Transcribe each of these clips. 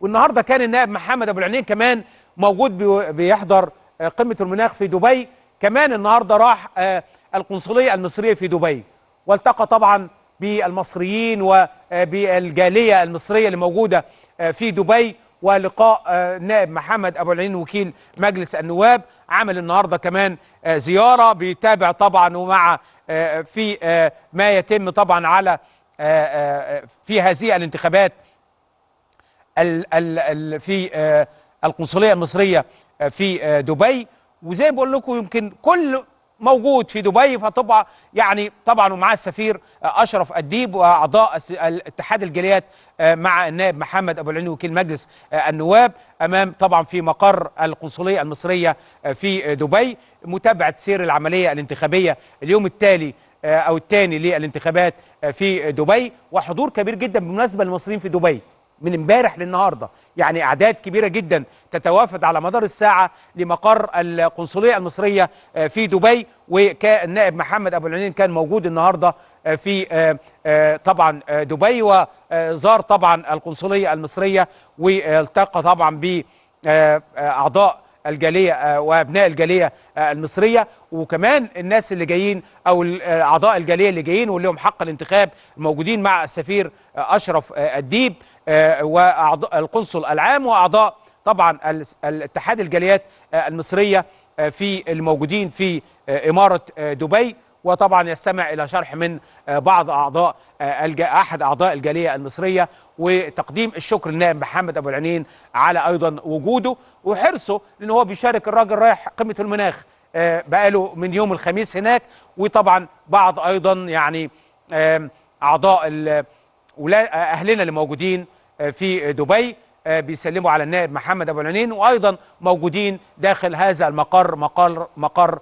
والنهارده كان النائب محمد ابو العينين كمان موجود بيحضر آه، قمه المناخ في دبي كمان النهارده راح آه، القنصليه المصريه في دبي والتقى طبعا بالمصريين وبالجاليه آه، المصريه اللي موجوده في دبي ولقاء نائب محمد ابو العينين وكيل مجلس النواب عمل النهارده كمان زياره بيتابع طبعا ومع في ما يتم طبعا على في هذه الانتخابات في آه، القنصليه المصريه آه، في آه، دبي وزي ما بقول لكم يمكن كل موجود في دبي فطبعا يعني طبعا ومعاه السفير اشرف اديب واعضاء اتحاد الجاليات مع النائب محمد ابو العين وكيل مجلس النواب امام طبعا في مقر القنصليه المصريه في دبي متابعه سير العمليه الانتخابيه اليوم التالي او الثاني للانتخابات في دبي وحضور كبير جدا بالمناسبه للمصريين في دبي من امبارح للنهارده يعني اعداد كبيره جدا تتوافد على مدار الساعه لمقر القنصليه المصريه آه، في دبي والنائب محمد ابو العينين كان موجود النهارده آه، في آه، طبعا دبي وزار طبعا القنصليه المصريه والتقى طبعا باعضاء الجاليه آه، وابناء الجاليه آه، المصريه وكمان الناس اللي جايين او آه، اعضاء الجاليه اللي جايين واللي لهم حق الانتخاب موجودين مع السفير اشرف الديب واعضاء القنصل العام واعضاء طبعا الاتحاد الجاليات المصريه في الموجودين في اماره دبي وطبعا يستمع إلى شرح من آه، بعض أعضاء آه، أحد أعضاء الجالية المصرية وتقديم الشكر للنائب محمد أبو العنين على أيضا وجوده وحرصه لأن هو بيشارك الراجل رايح قمة المناخ آه، بقاله من يوم الخميس هناك وطبعا بعض أيضا يعني أعضاء أهلنا اللي موجودين في دبي بيسلموا على النائب محمد ابو العنين وايضا موجودين داخل هذا المقر مقر مقر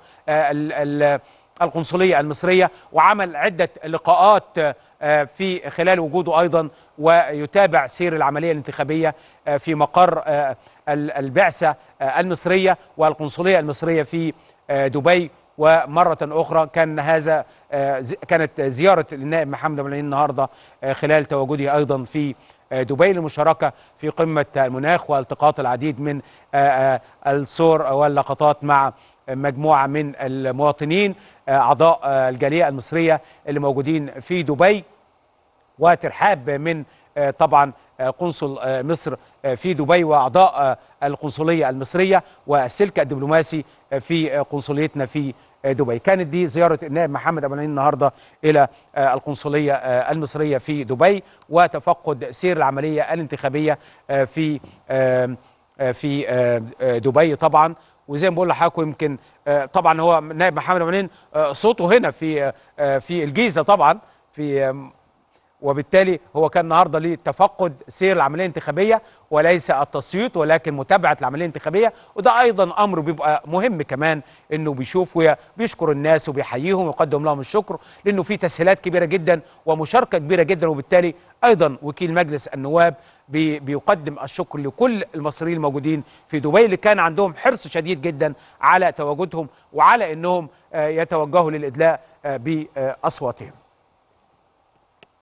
القنصلية المصرية وعمل عدة لقاءات آه، في خلال وجوده أيضا ويتابع سير العملية الانتخابية آه، في مقر آه، البعثة المصرية والقنصلية المصرية في دبي ومرة أخرى كان هذا كانت زيارة النائب محمد أبو النهاردة خلال تواجده أيضا في آه، دبي للمشاركة في قمة المناخ والتقاط العديد من آه، آه، الصور واللقطات مع مجموعة من المواطنين أعضاء الجالية المصرية اللي موجودين في دبي وترحاب من طبعا قنصل مصر في دبي واعضاء القنصليه المصريه والسلك الدبلوماسي في قنصليتنا في دبي كانت دي زيارة النائب محمد أبو النهاردة إلى آه، القنصلية آه، المصرية في دبي وتفقد سير العملية الانتخابية آه، في في دبي طبعا وزي ما بقول لحضراتكم يمكن طبعا هو نائب محمد أبو صوته هنا في في الجيزة طبعا في وبالتالي هو كان النهارده ليه تفقد سير العمليه الانتخابيه وليس التصويت ولكن متابعه العمليه الانتخابيه وده ايضا امر بيبقى مهم كمان انه بيشوف وبيشكر الناس وبيحييهم ويقدم لهم الشكر لانه في تسهيلات كبيره جدا ومشاركه كبيره جدا وبالتالي ايضا وكيل مجلس النواب بي بيقدم الشكر لكل المصريين الموجودين في دبي اللي كان عندهم حرص شديد جدا على تواجدهم وعلى انهم آه، يتوجهوا للادلاء آه، باصواتهم